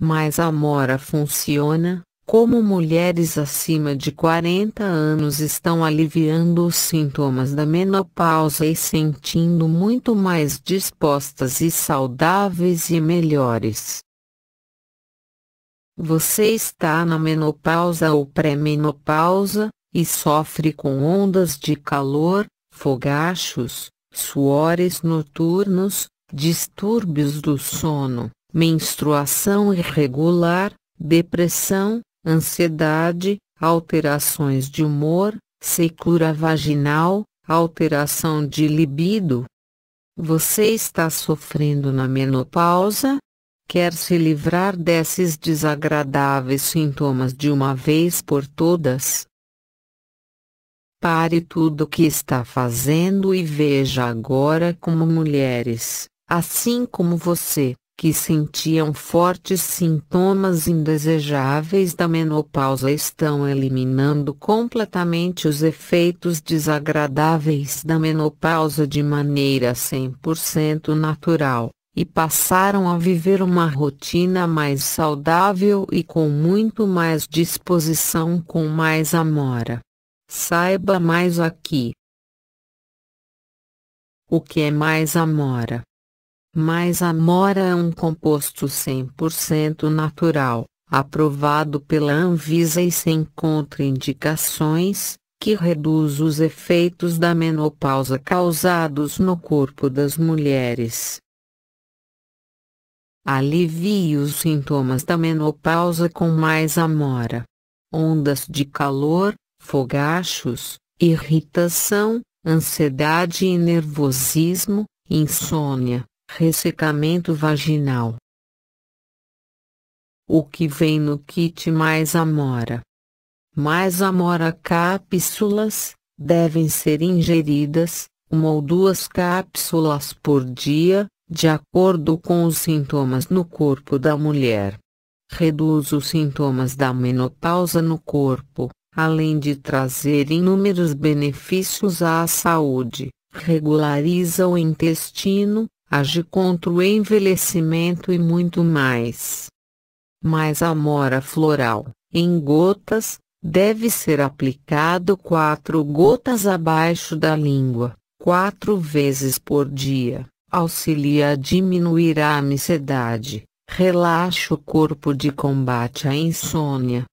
Mas a mora funciona, como mulheres acima de 40 anos estão aliviando os sintomas da menopausa e sentindo muito mais dispostas e saudáveis e melhores. Você está na menopausa ou pré-menopausa, e sofre com ondas de calor, fogachos, suores noturnos, distúrbios do sono, menstruação irregular, depressão, ansiedade, alterações de humor, secura vaginal, alteração de libido. Você está sofrendo na menopausa? Quer se livrar desses desagradáveis sintomas de uma vez por todas? Pare tudo o que está fazendo e veja agora como mulheres, assim como você, que sentiam fortes sintomas indesejáveis da menopausa estão eliminando completamente os efeitos desagradáveis da menopausa de maneira 100% natural, e passaram a viver uma rotina mais saudável e com muito mais disposição com mais amora. Saiba mais aqui. O que é mais amora? mas a mora é um composto 100% natural, aprovado pela Anvisa e sem contraindicações, que reduz os efeitos da menopausa causados no corpo das mulheres. Alivie os sintomas da menopausa com mais amora. Ondas de calor, fogachos, irritação, ansiedade e nervosismo, insônia ressecamento vaginal. O que vem no kit mais amora? Mais amora cápsulas, devem ser ingeridas, uma ou duas cápsulas por dia, de acordo com os sintomas no corpo da mulher. Reduz os sintomas da menopausa no corpo, além de trazer inúmeros benefícios à saúde, regulariza o intestino, agir contra o envelhecimento e muito mais. Mas a mora floral, em gotas, deve ser aplicado quatro gotas abaixo da língua, quatro vezes por dia, auxilia a diminuir a amicidade, relaxa o corpo de combate à insônia.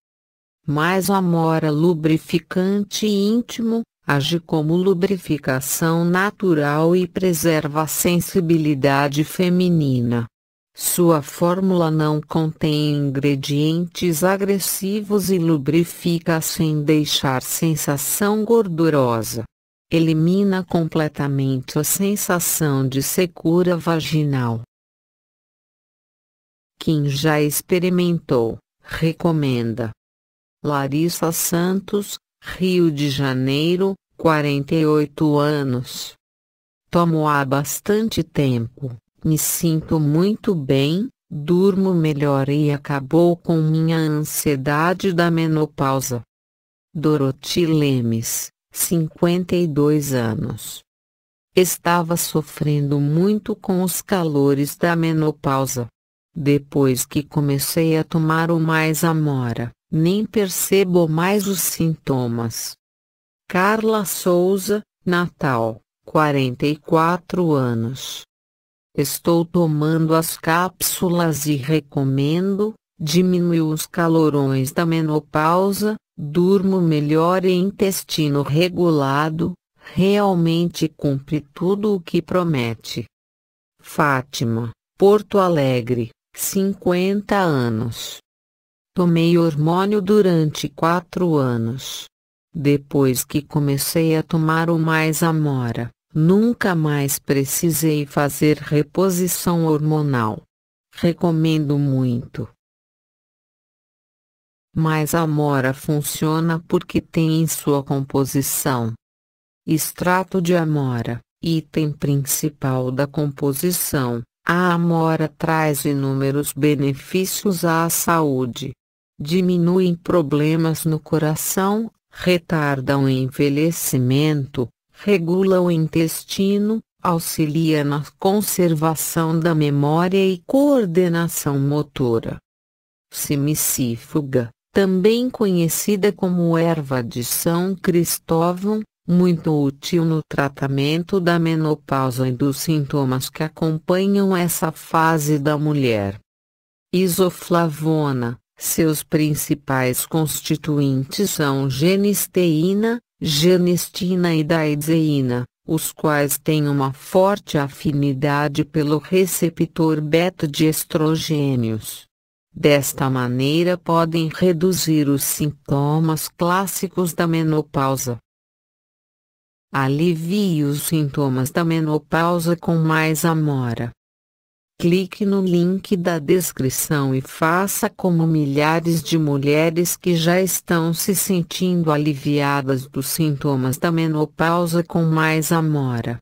Mais amora lubrificante íntimo, age como lubrificação natural e preserva a sensibilidade feminina. Sua fórmula não contém ingredientes agressivos e lubrifica sem deixar sensação gordurosa. Elimina completamente a sensação de secura vaginal. Quem já experimentou, recomenda. Larissa Santos Rio de Janeiro, 48 anos. Tomo há bastante tempo, me sinto muito bem, durmo melhor e acabou com minha ansiedade da menopausa. Dorothy Lemes, 52 anos. Estava sofrendo muito com os calores da menopausa. Depois que comecei a tomar o mais amora, nem percebo mais os sintomas. Carla Souza, Natal, 44 anos. Estou tomando as cápsulas e recomendo, diminuiu os calorões da menopausa, durmo melhor e intestino regulado, realmente cumpre tudo o que promete. Fátima, Porto Alegre, 50 anos. Tomei hormônio durante quatro anos. Depois que comecei a tomar o mais amora, nunca mais precisei fazer reposição hormonal. Recomendo muito. Mais amora funciona porque tem em sua composição extrato de amora, item principal da composição. A amora traz inúmeros benefícios à saúde, diminuem problemas no coração, retardam o envelhecimento, regula o intestino, auxilia na conservação da memória e coordenação motora. Simicífuga, também conhecida como erva de São Cristóvão, muito útil no tratamento da menopausa e dos sintomas que acompanham essa fase da mulher. Isoflavona, seus principais constituintes são genisteína, genistina e daidzeína, os quais têm uma forte afinidade pelo receptor beta de estrogênios. Desta maneira podem reduzir os sintomas clássicos da menopausa. Alivie os sintomas da menopausa com mais amora. Clique no link da descrição e faça como milhares de mulheres que já estão se sentindo aliviadas dos sintomas da menopausa com mais amora.